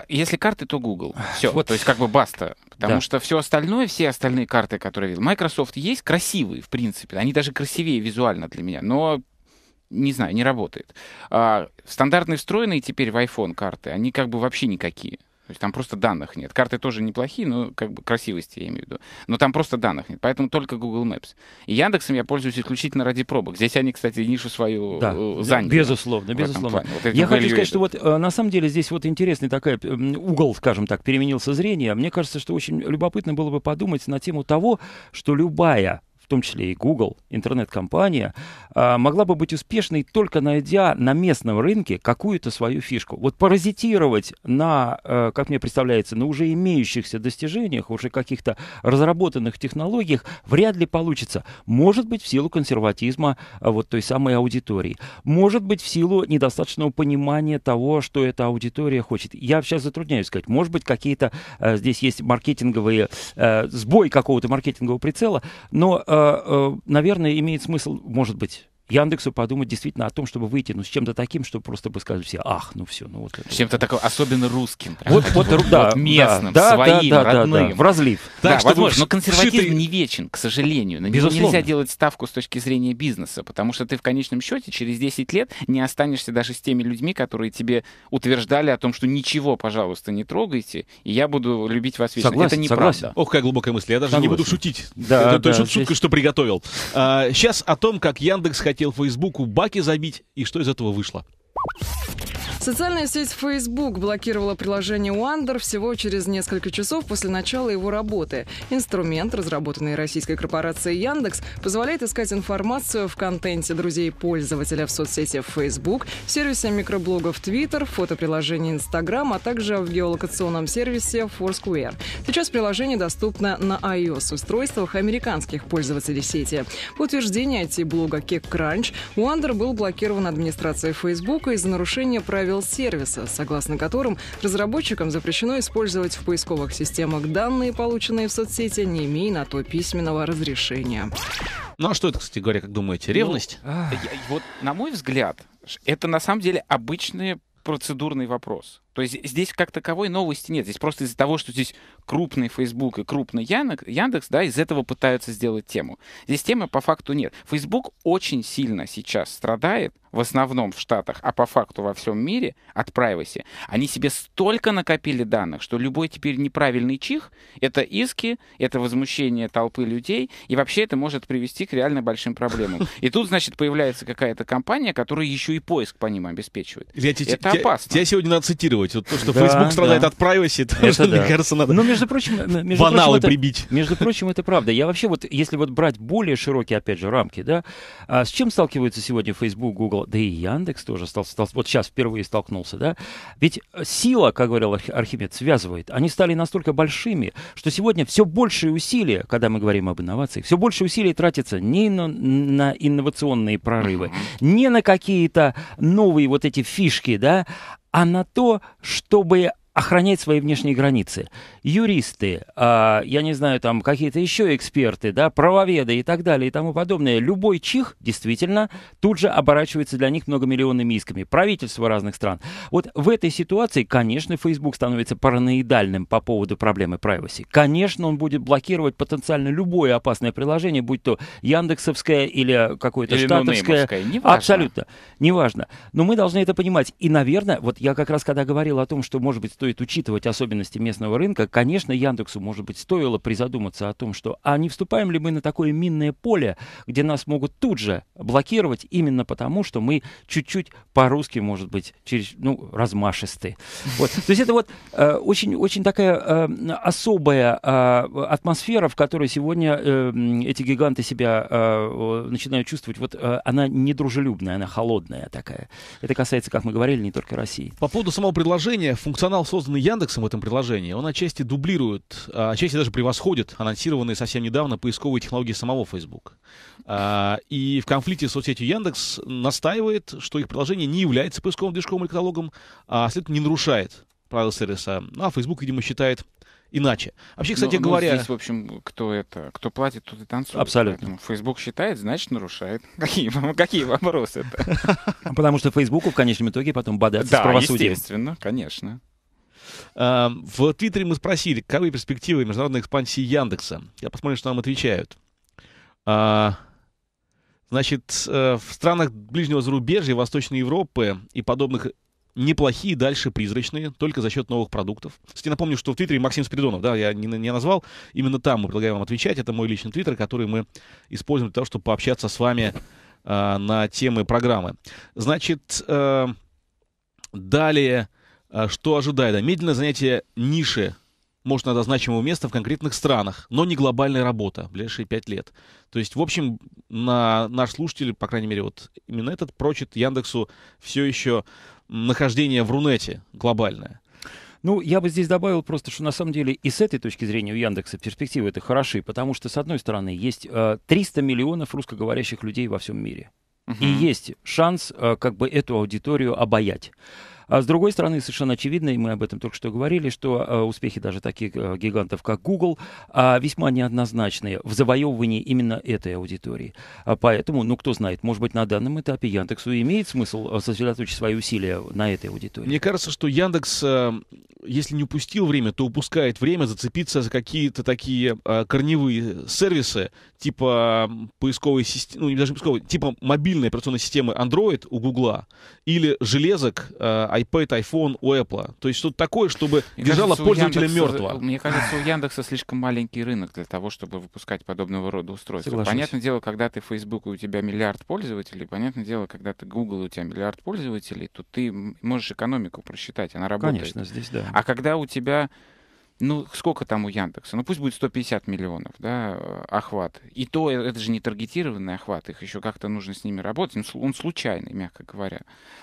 если карты, то Google. Все. Вот. То есть, как бы баста. Потому да. что все остальное, все остальные карты, которые я видел, Microsoft есть, красивые, в принципе. Они даже красивее визуально для меня, но не знаю, не работает. А, стандартные встроенные теперь в iPhone карты, они как бы вообще никакие. То есть там просто данных нет. Карты тоже неплохие, но как бы красивости я имею в виду. Но там просто данных нет. Поэтому только Google Maps. И Яндексом я пользуюсь исключительно ради пробок. Здесь они, кстати, нишу свою да. Э, заняли. Безусловно, безусловно. Вот я хочу сказать, что вот э, на самом деле здесь вот интересный такой э, угол, скажем так, переменился зрение. Мне кажется, что очень любопытно было бы подумать на тему того, что любая в том числе и Google, интернет-компания, а, могла бы быть успешной только найдя на местном рынке какую-то свою фишку. Вот паразитировать на, э, как мне представляется, на уже имеющихся достижениях, уже каких-то разработанных технологиях вряд ли получится. Может быть, в силу консерватизма а, вот той самой аудитории. Может быть, в силу недостаточного понимания того, что эта аудитория хочет. Я сейчас затрудняюсь сказать. Может быть, какие-то э, здесь есть маркетинговые, э, сбой какого-то маркетингового прицела, но Э, э, наверное, имеет смысл, может быть, Яндексу подумать действительно о том, чтобы выйти, ну, с чем-то таким, чтобы просто бы сказали все, ах, ну все, ну вот. С чем-то таким, особенно русским. Вот, вот, вот, да, вот местным, да, своим, да, да, родным. Да, да, в разлив. Так, да, что возможно, но консерватизм шитый... не вечен, к сожалению. На него нельзя делать ставку с точки зрения бизнеса, потому что ты в конечном счете через 10 лет не останешься даже с теми людьми, которые тебе утверждали о том, что ничего, пожалуйста, не трогайте, и я буду любить вас вечно. Согласен, Это неправда. Согласен. Ох, какая глубокая мысль, я даже согласен. не буду шутить. Да, Это да, шутка, здесь... что приготовил. А, сейчас о том, как Яндекс хотел хотел Фейсбуку баки забить, и что из этого вышло. Социальная сеть Facebook блокировала приложение Wander всего через несколько часов после начала его работы. Инструмент, разработанный российской корпорацией Яндекс, позволяет искать информацию в контенте друзей пользователя в соцсети Facebook, сервисе микроблогов Twitter, фотоприложении Instagram, а также в геолокационном сервисе Foursquare. Сейчас приложение доступно на iOS-устройствах американских пользователей сети. По утверждению IT-блога CakeCrunch, Wander был блокирован администрацией Facebook из-за нарушения правил правил сервиса, согласно которым разработчикам запрещено использовать в поисковых системах данные, полученные в соцсети, не имея на то письменного разрешения. Ну а что это, кстати говоря, как думаете, ревность? Ну, а, я, вот на мой взгляд, это на самом деле обычный процедурный вопрос. То есть здесь как таковой новости нет. Здесь просто из-за того, что здесь крупный Facebook и крупный Яндекс, да, из этого пытаются сделать тему. Здесь темы по факту нет. Facebook очень сильно сейчас страдает в основном в Штатах, а по факту во всем мире от privacy, они себе столько накопили данных, что любой теперь неправильный чих — это иски, это возмущение толпы людей, и вообще это может привести к реально большим проблемам. И тут, значит, появляется какая-то компания, которая еще и поиск по ним обеспечивает. Я, это я, опасно. Тебя сегодня надо цитировать. Вот то, что Facebook страдает от privacy, мне кажется, надо Ну между прочим, ваналы прибить. между прочим, это правда. Я вообще вот, если вот брать более широкие, опять же, рамки, да, а с чем сталкиваются сегодня Facebook, Google? да и Яндекс тоже стал, стал вот сейчас впервые столкнулся, да? Ведь э, сила, как говорил Архимед, связывает. Они стали настолько большими, что сегодня все большие усилия, когда мы говорим об инновациях, все больше усилий тратится не на, на инновационные прорывы, не на какие-то новые вот эти фишки, да, а на то, чтобы охранять свои внешние границы. Юристы, э, я не знаю, там какие-то еще эксперты, да, правоведы и так далее и тому подобное. Любой чих действительно тут же оборачивается для них многомиллионными исками. Правительства разных стран. Вот в этой ситуации, конечно, Facebook становится параноидальным по поводу проблемы privacy. Конечно, он будет блокировать потенциально любое опасное приложение, будь то яндексовское или какое-то или штатовское. Неважно. Абсолютно. Неважно. Но мы должны это понимать. И, наверное, вот я как раз когда говорил о том, что, может быть, стоит учитывать особенности местного рынка, конечно, Яндексу, может быть, стоило призадуматься о том, что а не вступаем ли мы на такое минное поле, где нас могут тут же блокировать именно потому, что мы чуть-чуть по-русски, может быть, через, ну, размашисты. Вот. То есть это вот очень-очень э, такая э, особая э, атмосфера, в которой сегодня эти гиганты себя начинают чувствовать. Вот она недружелюбная, она холодная такая. Это касается, как мы говорили, не только России. По поводу самого предложения, функционал созданный Яндексом в этом приложении, он отчасти дублирует, а, отчасти даже превосходит анонсированные совсем недавно поисковые технологии самого Facebook. А, и в конфликте с соцсетью Яндекс настаивает, что их приложение не является поисковым движком или каталогом, а следовательно не нарушает правила сервиса. Ну, а Facebook, видимо, считает иначе. Вообще, кстати но, ну, ну, говоря... Ну, здесь, в общем, кто это, кто платит, тот и танцует. Абсолютно. Поэтому Facebook считает, значит, нарушает. Какие, какие вопросы это? Потому что Фейсбуку в конечном итоге потом бодаться с правосудием. естественно, конечно. Эм, в Твиттере мы спросили, каковы перспективы международной экспансии Яндекса. Я посмотрю, что нам отвечают. А, значит, э, в странах ближнего зарубежья, Восточной Европы и подобных неплохие, дальше призрачные, только за счет новых продуктов. Кстати, напомню, что в Твиттере Максим Спиридонов, да, я не, не назвал, именно там мы предлагаем вам отвечать. Это мой личный Твиттер, который мы используем для того, чтобы пообщаться с вами э, на темы программы. Значит, э, далее а, что ожидает. Медленное занятие ниши, может, надо значимого места в конкретных странах, но не глобальная работа в ближайшие пять лет. То есть, в общем, на наш слушатель, по крайней мере, вот именно этот, прочит Яндексу все еще нахождение в Рунете глобальное. Ну, я бы здесь добавил просто, что на самом деле и с этой точки зрения у Яндекса перспективы это хороши, потому что, с одной стороны, есть э, 300 миллионов русскоговорящих людей во всем мире. Uh-huh. И есть шанс э, как бы эту аудиторию обаять. А с другой стороны, совершенно очевидно, и мы об этом только что говорили, что э, успехи даже таких э, гигантов, как Google, а, весьма неоднозначные в завоевывании именно этой аудитории. А поэтому, ну кто знает, может быть, на данном этапе Яндексу имеет смысл э, сосредоточить свои усилия на этой аудитории. Мне кажется, что Яндекс, если не упустил время, то упускает время зацепиться за какие-то такие корневые сервисы, типа поисковой системы, ну, не даже поисковой, типа мобильной операционной системы Android у Гугла или железок iPad, iPhone у Apple. То есть что-то такое, чтобы мне держало кажется, пользователя Яндекса, мертво. Мне кажется, у Яндекса слишком маленький рынок для того, чтобы выпускать подобного рода устройства. Соглашусь. Понятное дело, когда ты Facebook у тебя миллиард пользователей, понятное дело, когда ты Google у тебя миллиард пользователей, то ты можешь экономику просчитать, она работает. Конечно, здесь да. А когда у тебя ну, сколько там у Яндекса? Ну, пусть будет 150 миллионов, да, э, охват. И то, э, это же не таргетированный охват, их еще как-то нужно с ними работать. Ну, он случайный, мягко говоря,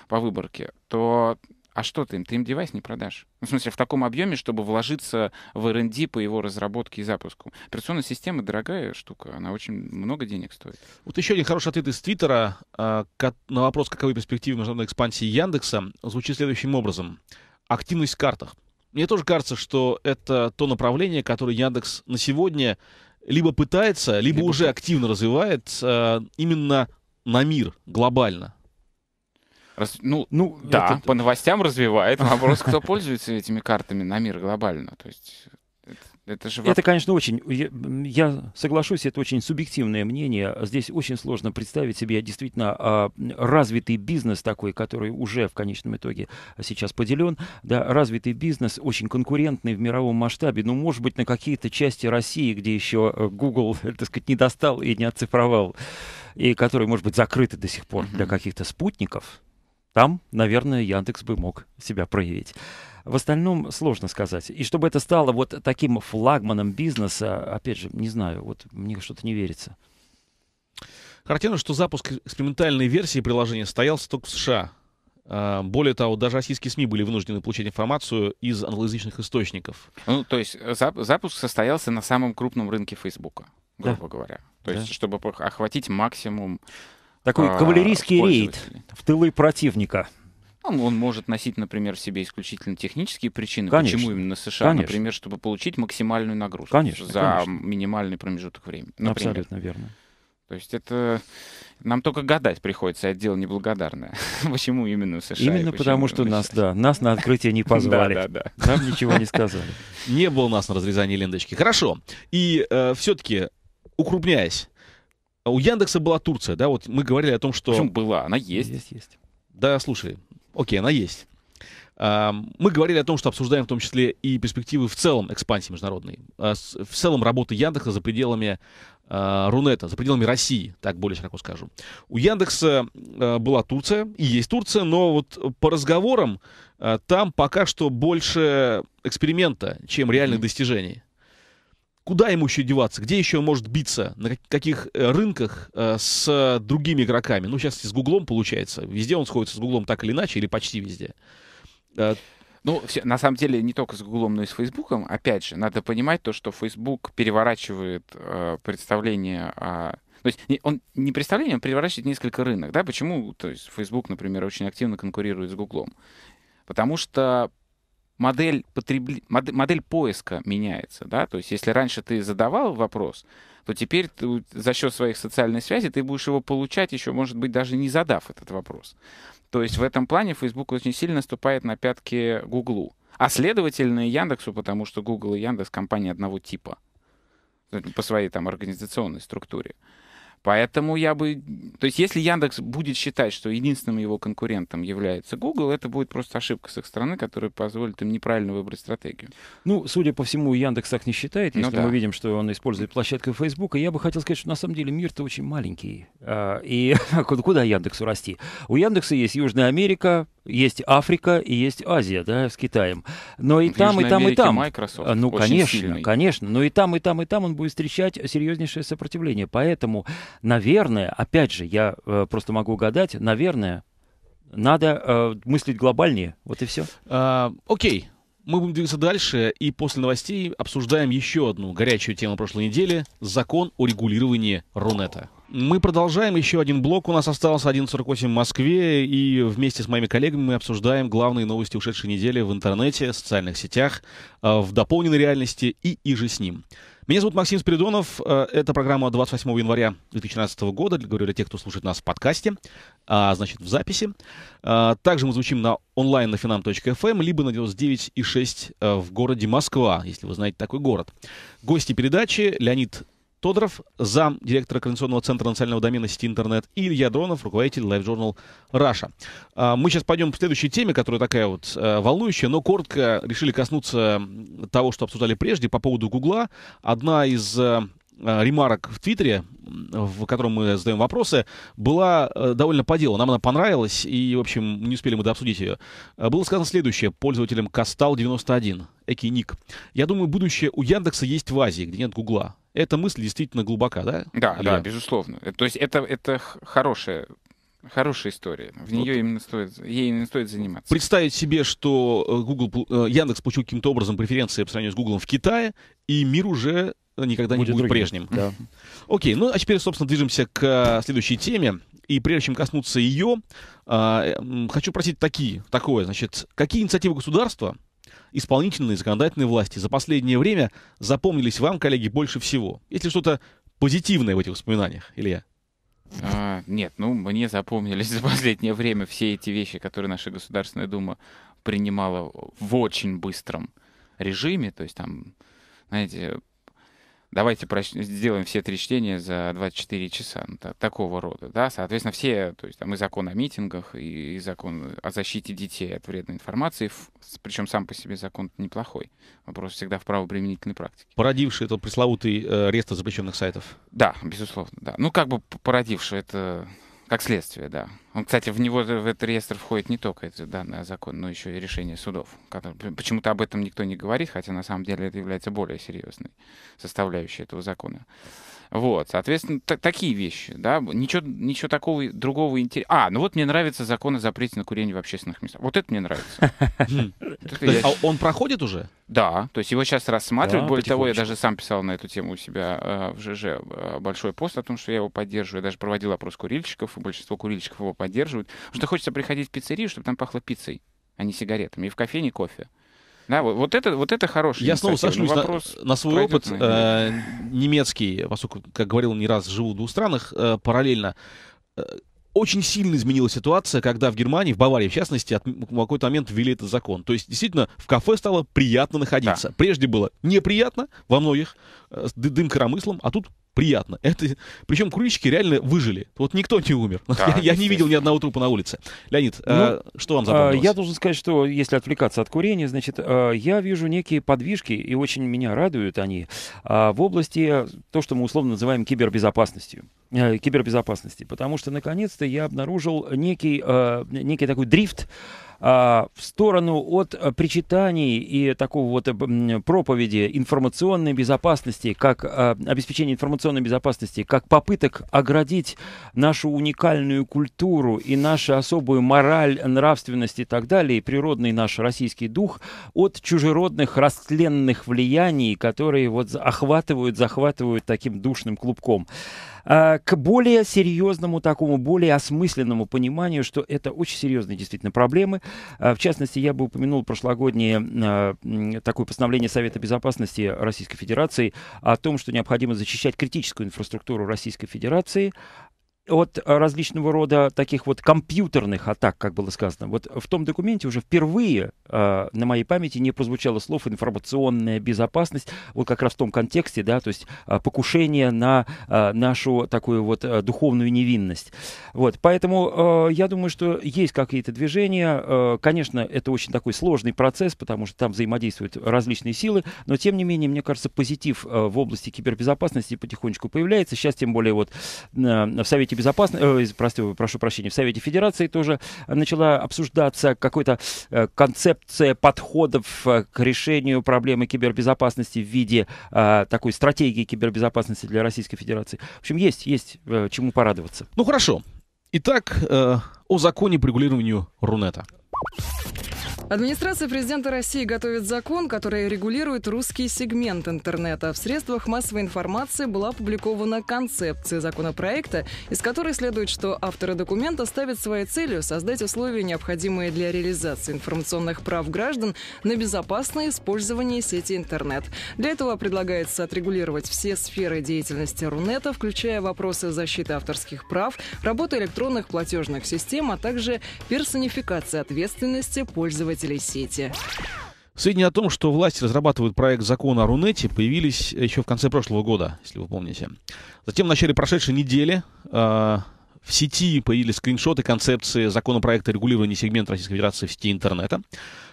по выборке. То а что ты им? Ты им девайс не продашь. Ну, в смысле, в таком объеме, чтобы вложиться в R&D по его разработке и запуску. Операционная система дорогая штука, она очень много денег стоит. Вот еще один хороший ответ из Твиттера э, на вопрос, каковы перспективы международной экспансии Яндекса, звучит следующим образом. Активность в картах мне тоже кажется, что это то направление, которое Яндекс на сегодня либо пытается, либо, либо уже активно развивает э, именно на мир глобально. Раз, ну, ну, да, это... по новостям развивает. Вопрос, кто пользуется этими картами на мир глобально. То есть это же Это, конечно, очень... Я, соглашусь, это очень субъективное мнение. Здесь очень сложно представить себе действительно а, развитый бизнес такой, который уже в конечном итоге сейчас поделен. Да, развитый бизнес, очень конкурентный в мировом масштабе. Ну, может быть, на какие-то части России, где еще э, Google, так сказать, не достал и не оцифровал, и которые, может быть, закрыты до сих пор для каких-то спутников. Там, наверное, Яндекс бы мог себя проявить. В остальном сложно сказать. И чтобы это стало вот таким флагманом бизнеса, опять же, не знаю, вот мне что-то не верится. Характерно, что запуск экспериментальной версии приложения состоялся только в США. А, более того, даже российские СМИ были вынуждены получать информацию из англоязычных источников. Ну, то есть э, запуск состоялся на самом крупном рынке Фейсбука, грубо да. говоря. То да. есть, чтобы охватить максимум. Такой а, кавалерийский рейд в тылы противника. Ну, он он может носить, например, в себе исключительно технические причины. Конечно. Почему именно США? Конечно. Например, чтобы получить максимальную нагрузку конечно, за конечно. минимальный промежуток времени. Например. Абсолютно верно. То есть это нам только гадать приходится, это дело неблагодарное. почему именно в США? Именно потому, что нас, да, нас на открытие не позвали. да, да, да. Нам ничего не сказали. Не было нас на разрезании ленточки. Хорошо. И э, все-таки, укрупняясь, у Яндекса была Турция, да? Вот мы говорили о том, что... Почему была? Она есть. Есть, есть. Да, слушай, Окей, она есть. Мы говорили о том, что обсуждаем в том числе и перспективы в целом экспансии международной, а в целом работы Яндекса за пределами а, Рунета, за пределами России, так более широко скажу. У Яндекса а, была Турция, и есть Турция, но вот по разговорам там пока что больше эксперимента, чем реальных достижений куда ему еще деваться? Где еще он может биться? На каких э, рынках э, с другими игроками? Ну, сейчас с Гуглом получается. Везде он сходится с Гуглом так или иначе, или почти везде. Э, ну, все, на самом деле, не только с Гуглом, но и с Фейсбуком. Опять же, надо понимать то, что Фейсбук переворачивает э, представление о... То есть он не представление, он переворачивает несколько рынок. Да? Почему то есть, Facebook, например, очень активно конкурирует с Гуглом? Потому что модель, потребли... модель поиска меняется, да, то есть если раньше ты задавал вопрос, то теперь ты, за счет своих социальных связей ты будешь его получать еще, может быть, даже не задав этот вопрос. То есть в этом плане Facebook очень сильно наступает на пятки Гуглу, а следовательно и Яндексу, потому что Google и Яндекс компании одного типа э, по своей там организационной структуре. Поэтому я бы... То есть если Яндекс будет считать, что единственным его конкурентом является Google, это будет просто ошибка с их стороны, которая позволит им неправильно выбрать стратегию. Ну, судя по всему, Яндекс так не считает, ну если ну, да. мы видим, что он использует площадку Facebook. я бы хотел сказать, что на самом деле мир-то очень маленький. А, и куда Яндексу расти? У Яндекса есть Южная Америка, есть Африка и есть Азия, да, с Китаем. Но и там, и там, и там. Microsoft ну, конечно, сильный. конечно. Но и там, и там, и там он будет встречать серьезнейшее сопротивление. Поэтому наверное, опять же, я э, просто могу угадать, наверное, надо э, мыслить глобальнее. Вот и все. А, окей. Мы будем двигаться дальше, и после новостей обсуждаем еще одну горячую тему прошлой недели — закон о регулировании Рунета. Мы продолжаем. Еще один блок у нас остался, 1.48 в Москве, и вместе с моими коллегами мы обсуждаем главные новости ушедшей недели в интернете, социальных сетях, э, в дополненной реальности и иже с ним. Меня зовут Максим Спиридонов. Э, это программа 28 января 2013 года. Говорю для тех, кто слушает нас в подкасте, а, значит, в записи. А, также мы звучим на онлайн на finam.fm, эм, либо на 99,6 э, в городе Москва, если вы знаете такой город. Гости передачи Леонид Тодоров, зам директора Координационного центра национального домена сети интернет, и Илья Дронов, руководитель Live Journal Russia. Мы сейчас пойдем к следующей теме, которая такая вот э, волнующая, но коротко решили коснуться того, что обсуждали прежде по поводу Гугла. Одна из э, ремарок в Твиттере, в котором мы задаем вопросы, была э, довольно по делу. Нам она понравилась, и, в общем, не успели мы дообсудить ее. Было сказано следующее пользователем Кастал91, эки ник. Я думаю, будущее у Яндекса есть в Азии, где нет Гугла. Эта мысль действительно глубока, да? Да, Илья? да, безусловно. Э, то есть это, это хорошая Хорошая история. В нее именно стоит, ей именно стоит заниматься. Представить себе, что э, Google, э, Яндекс получил каким-то образом преференции по сравнению с Google в Китае, и мир уже никогда будет не будет другим. прежним. Да. Окей, ну а теперь, собственно, движемся к следующей теме. И прежде чем коснуться ее, а, хочу просить такие, такое, значит, какие инициативы государства исполнительные и законодательные власти за последнее время запомнились вам, коллеги, больше всего? Есть ли что-то позитивное в этих воспоминаниях, Илья? А, нет, ну мне запомнились за последнее время все эти вещи, которые наша Государственная Дума принимала в очень быстром режиме. То есть там, знаете, давайте проч... сделаем все три чтения за 24 часа, ну, да, такого рода, да, соответственно, все, то есть там и закон о митингах, и, и закон о защите детей от вредной информации, причем сам по себе закон неплохой, вопрос всегда в правоприменительной практике. Породивший этот пресловутый э, реестр запрещенных сайтов. Да, безусловно, да. Ну, как бы породивший, это как следствие, да. Он, кстати, в него в этот реестр входит не только этот данный закон, но еще и решение судов. Почему-то об этом никто не говорит, хотя на самом деле это является более серьезной составляющей этого закона. Вот, соответственно, такие вещи, да, ничего, ничего такого другого интересного. А, ну вот мне нравится закон о запрете на курение в общественных местах. Вот это мне нравится. А Он проходит уже? Да, то есть его сейчас рассматривают. Более того, я даже сам писал на эту тему у себя э, в ЖЖ э, большой пост о том, что я его поддерживаю. Я даже проводил опрос курильщиков, и большинство курильщиков его поддерживают. Потому что хочется приходить в пиццерию, чтобы там пахло пиццей, а не сигаретами. И в кофейне кофе. Да, вот, вот это, вот это хороший. Я снова сошлюсь на, на свой опыт э, немецкий, поскольку, как говорил не раз, живу в двух странах э, параллельно. Э, очень сильно изменилась ситуация, когда в Германии, в Баварии, в частности, от, в какой-то момент ввели этот закон. То есть, действительно, в кафе стало приятно находиться. Да. Прежде было неприятно во многих, э, дым коромыслом, а тут приятно. Это... Причем курильщики реально выжили. Вот никто не умер. Да, я, я не видел ни одного трупа на улице. Леонид, э, ну, а, что вам запомнилось? Э, я должен сказать, что если отвлекаться от курения, значит, э, я вижу некие подвижки, и очень меня радуют они, в области то, что мы условно называем кибербезопасностью кибербезопасности, потому что наконец-то я обнаружил некий, некий такой дрифт а, в сторону от э, причитаний и такого вот э, проповеди информационной безопасности, как э, обеспечение информационной безопасности, как попыток оградить нашу уникальную культуру и нашу особую мораль, нравственность и так далее, и природный наш российский дух от чужеродных растленных влияний, которые вот охватывают, захватывают таким душным клубком. А, к более серьезному такому, более осмысленному пониманию, что это очень серьезные действительно проблемы. А, в частности, я бы упомянул прошлогоднее а, такое постановление Совета Безопасности Российской Федерации о том, что необходимо защищать критическую инфраструктуру Российской Федерации от э, различного рода таких вот компьютерных атак, как было сказано. Вот в том документе уже впервые э, на моей памяти не прозвучало слово информационная безопасность, вот как раз в том контексте, да, то есть э, покушение на э, нашу такую вот э, духовную невинность. Вот, поэтому э, я думаю, что есть какие-то движения. Э, конечно, это очень такой сложный процесс, потому что там взаимодействуют различные силы, но тем не менее, мне кажется, позитив э, в области кибербезопасности потихонечку появляется. Сейчас тем более вот э, в Совете Совете Безопасности, э, прости, прошу прощения, в Совете Федерации тоже начала обсуждаться какая-то э, концепция подходов э, к решению проблемы кибербезопасности в виде э, такой стратегии кибербезопасности для Российской Федерации. В общем, есть, есть э, чему порадоваться. Ну хорошо. Итак, э, о законе по регулированию Рунета. Администрация президента России готовит закон, который регулирует русский сегмент интернета. В средствах массовой информации была опубликована концепция законопроекта, из которой следует, что авторы документа ставят своей целью создать условия, необходимые для реализации информационных прав граждан на безопасное использование сети интернет. Для этого предлагается отрегулировать все сферы деятельности Рунета, включая вопросы защиты авторских прав, работы электронных платежных систем, а также персонификации ответственности пользователей пользователей сети. Сведения о том, что власти разрабатывают проект закона о Рунете, появились еще в конце прошлого года, если вы помните. Затем в начале прошедшей недели э, в сети появились скриншоты концепции законопроекта регулирования сегмента Российской Федерации в сети интернета.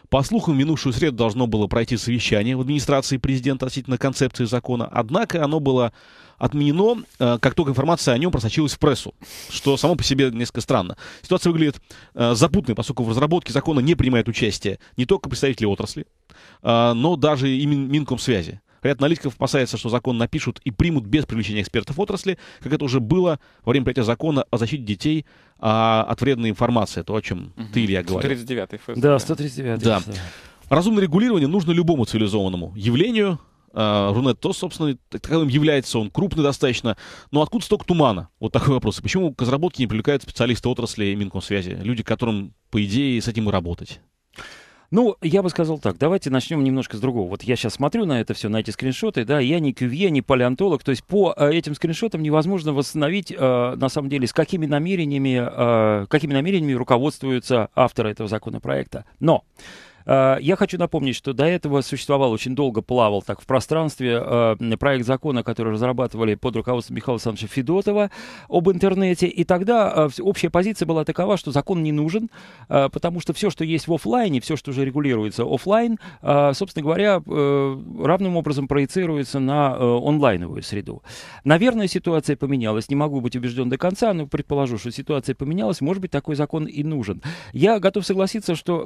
По слухам, в минувшую среду должно было пройти совещание в администрации президента относительно концепции закона, однако оно было отменено, э, как только информация о нем просочилась в прессу, что само по себе несколько странно. Ситуация выглядит э, запутанной, поскольку в разработке закона не принимает участие не только представители отрасли, э, но даже и Минкомсвязи. Ряд аналитиков опасается, что закон напишут и примут без привлечения экспертов отрасли, как это уже было во время принятия закона о защите детей а, от вредной информации, то, о чем угу. ты, Илья, говорил. 139-й ФСБ. Да, 139 Да. Разумное регулирование нужно любому цивилизованному явлению, Э, Рунет, то, собственно, таковым является он. Крупный достаточно. Но откуда столько тумана? Вот такой вопрос. почему к разработке не привлекают специалисты отрасли Минкомсвязи? Люди, которым, по идее, с этим и работать. Ну, я бы сказал так, давайте начнем немножко с другого. Вот я сейчас смотрю на это все, на эти скриншоты, да, я не кювье, не палеонтолог, то есть по э, этим скриншотам невозможно восстановить, э, на самом деле, с какими намерениями, э, какими намерениями руководствуются авторы этого законопроекта. Но а, я хочу напомнить, что до этого существовал, очень долго плавал так в пространстве а, проект закона, который разрабатывали под руководством Михаила Александровича Федотова об интернете. И тогда а, общая позиция была такова, что закон не нужен, потому что все, что есть в офлайне, все, что уже регулируется офлайн, собственно говоря, э, равным образом проецируется на э, онлайновую среду. Наверное, ситуация поменялась. Не могу быть убежден до конца, но предположу, что ситуация поменялась. Может быть, такой закон и нужен. Я готов согласиться, что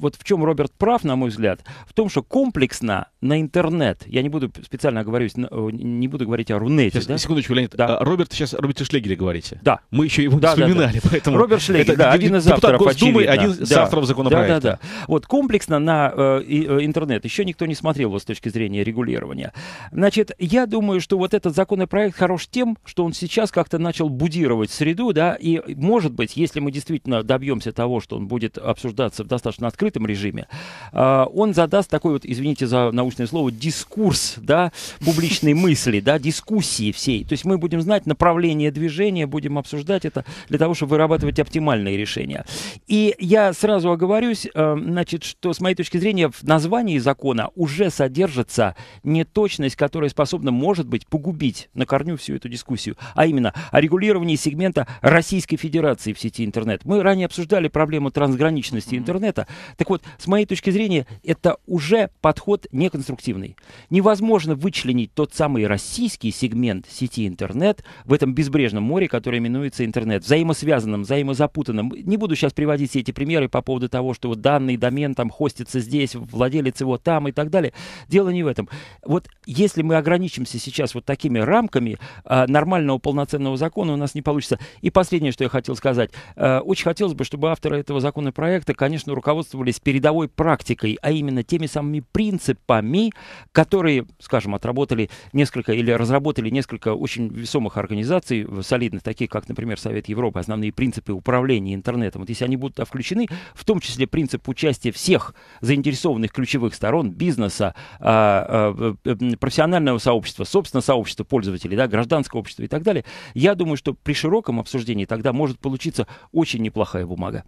вот в чем Роберт прав, на мой взгляд, в том, что комплексно на интернет, я не буду специально говорить, не буду говорить о Рунете. Сейчас, да? Секундочку, Леонид. Да. А, Роберт сейчас, Роберт Шлегере говорите. Да. Мы еще его да, вспоминали, да, да. поэтому... Роберт Шлегер, да, один из авторов, Госдумы, очевидно. один из да. авторов законопроекта. Да, да, да. Вот, комплексно на э, э интернет еще никто не смотрел вот, с точки зрения регулирования. Значит, я думаю, что вот этот законопроект хорош тем, что он сейчас как-то начал будировать среду, да, и, может быть, если мы действительно добьемся того, что он будет обсуждаться в достаточно открытом режиме, вами. Э, он задаст такой вот, извините за научное слово, дискурс, да, публичной мысли, да, дискуссии всей. То есть мы будем знать направление движения, будем обсуждать это для того, чтобы вырабатывать оптимальные решения. И я сразу оговорюсь, э, значит, что с моей точки зрения в названии закона уже содержится неточность, которая способна, может быть, погубить на корню всю эту дискуссию, а именно о регулировании сегмента Российской Федерации в сети интернет. Мы ранее обсуждали проблему трансграничности интернета. Так вот, с моей точки зрения, это уже подход неконструктивный. Невозможно вычленить тот самый российский сегмент сети интернет в этом безбрежном море, которое именуется интернет, взаимосвязанным, взаимозапутанным. Не буду сейчас приводить все эти примеры по поводу того, что вот данный домен там хостится здесь, владелец его там и так далее. Дело не в этом. Вот если мы ограничимся сейчас вот такими рамками, э, нормального полноценного закона у нас не получится. И последнее, что я хотел сказать. Э, очень хотелось бы, чтобы авторы этого законопроекта, конечно, руководствовались передовой трудовой практикой, а именно теми самыми принципами, которые, скажем, отработали несколько или разработали несколько очень весомых организаций, солидных, таких как, например, Совет Европы, основные принципы управления интернетом. Вот если они будут включены, в том числе принцип участия всех заинтересованных ключевых сторон, бизнеса, а, а, э, профессионального сообщества, собственно, сообщества пользователей, да, гражданского общества и так далее, я думаю, что при широком обсуждении тогда может получиться очень неплохая бумага.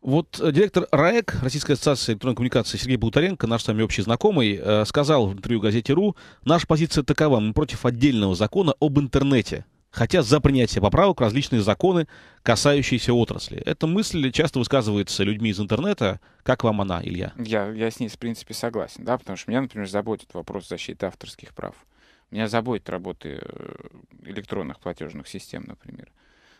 Вот э, директор РАЭК, Российской ассоциации электронной коммуникации Сергей Бутаренко, наш с вами общий знакомый, э, сказал в интервью газете «Ру», наша позиция такова, мы против отдельного закона об интернете, хотя за принятие поправок различные законы, касающиеся отрасли. Эта мысль часто высказывается людьми из интернета. Как вам она, Илья? Я, я с ней, в принципе, согласен, да, потому что меня, например, заботит вопрос защиты авторских прав. Меня заботит работы э, электронных платежных систем, например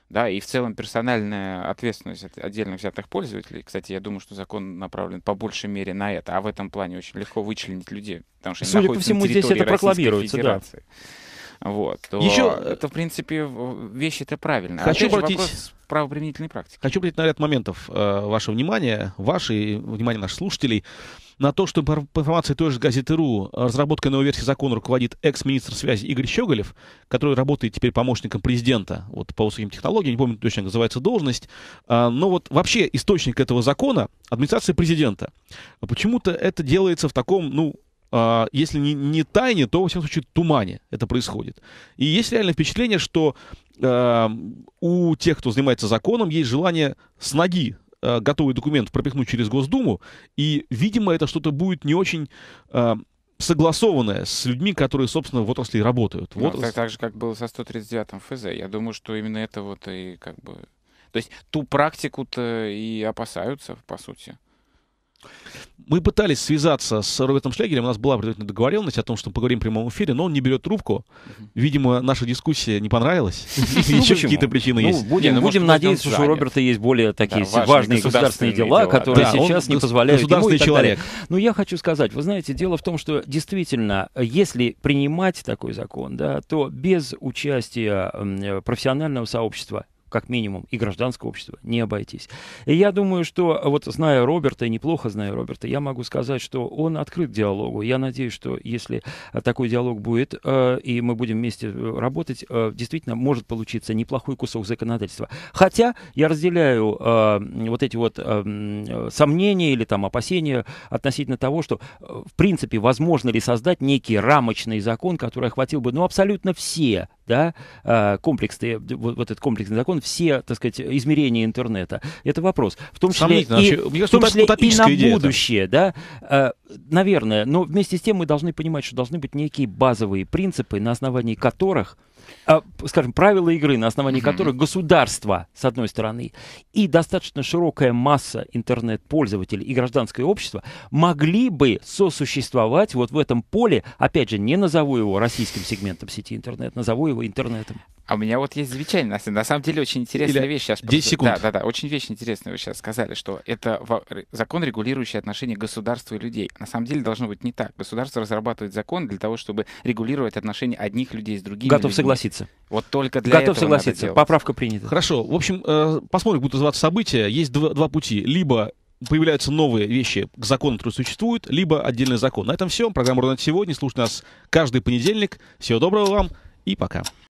да, и в целом персональная ответственность от отдельно взятых пользователей. Кстати, я думаю, что закон направлен по большей мере на это, а в этом плане очень легко вычленить людей, потому что Судя по всему, здесь это прокламируется, Федерации. да. Вот, то Еще... Э, это, в принципе, вещи это правильно. Хочу Опять обратить... вопрос правоприменительной практики. Хочу обратить на ряд моментов э, ваше внимание, ваше и внимание наших слушателей, на то, что по информации той же газеты РУ разработкой новой версии закона руководит экс-министр связи Игорь Щеголев, который работает теперь помощником президента вот, по высоким технологиям, не помню точно, как называется должность. Э, но вот вообще источник этого закона — администрация президента. Почему-то это делается в таком, ну, а, если не, не тайне, то, во всяком случае, тумане это происходит. И есть реальное впечатление, что э, у тех, кто занимается законом, есть желание с ноги э, готовый документ пропихнуть через Госдуму, и, видимо, это что-то будет не очень... Э, согласованное с людьми, которые, собственно, в отрасли работают. Ну, в отрасли... Так, так же, как было со 139-м ФЗ. Я думаю, что именно это вот и как бы... То есть ту практику-то и опасаются, по сути. Мы пытались связаться с Робертом Шлегерем, у нас была предварительная договоренность о том, что мы поговорим в прямом эфире, но он не берет трубку. Видимо, наша дискуссия не понравилась. Ну, Еще какие-то причины ну, есть. Будем ну, надеяться, что у Роберта есть более такие важные государственные дела, которые сейчас не позволяют Государственный человек. Но я хочу сказать, вы знаете, дело в том, что действительно, если принимать такой закон, то без участия профессионального сообщества как минимум, и гражданского общества не обойтись. И я думаю, что вот зная Роберта, неплохо зная Роберта, я могу сказать, что он открыт диалогу. Я надеюсь, что если э, такой диалог будет, э, и мы будем вместе э, работать, действительно может получиться неплохой кусок законодательства. Хотя я разделяю вот эти вот сомнения или там опасения относительно того, что в принципе возможно ли создать некий рамочный закон, который охватил бы ну абсолютно все да, а, комплексный, вот, вот этот комплексный закон, все, так сказать, измерения интернета. Это вопрос. В том числе, и, вообще, в том числе и на будущее, это. да, а, наверное, но вместе с тем мы должны понимать, что должны быть некие базовые принципы, на основании которых а, скажем, правила игры, на основании mm-hmm. которых государство, с одной стороны, и достаточно широкая масса интернет-пользователей и гражданское общество могли бы сосуществовать вот в этом поле, опять же, не назову его российским сегментом сети интернет, назову его интернетом. А у меня вот есть замечание, На самом деле очень интересная Или вещь сейчас. 10 секунд. Да, да, да. Очень вещь интересная вы сейчас сказали, что это закон, регулирующий отношения государства и людей. На самом деле должно быть не так. Государство разрабатывает закон для того, чтобы регулировать отношения одних людей с другими. Готов людьми. согласиться. Вот только для Готов этого согласиться. Поправка принята. Хорошо. В общем, э, посмотрим, будут называться события. Есть два, два пути. Либо появляются новые вещи к закону, которые существуют, либо отдельный закон. На этом все. Программа «Рунет сегодня». Слушайте нас каждый понедельник. Всего доброго вам и пока.